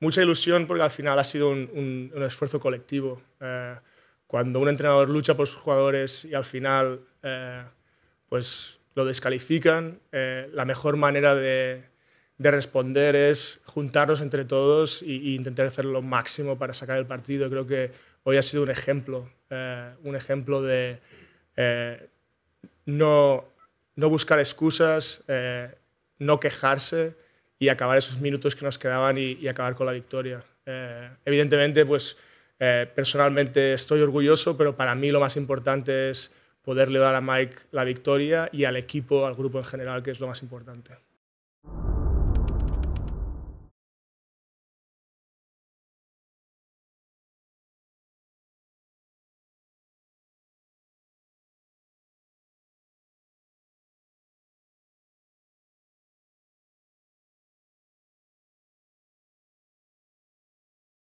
mucha ilusión porque al final ha sido un, esfuerzo colectivo. Eh, cuando un entrenador lucha por sus jugadores y al final eh, pues lo descalifican, eh, la mejor manera de, responder es juntarnos entre todos e, intentar hacer lo máximo para sacar el partido. Creo que hoy ha sido un ejemplo, un ejemplo de no buscar excusas, no quejarse y acabar esos minutos que nos quedaban y, acabar con la victoria. Eh, evidentemente, pues eh, personalmente estoy orgulloso, pero para mí lo más importante es poderle dar a Mike la victoria y al equipo, al grupo en general, que es lo más importante.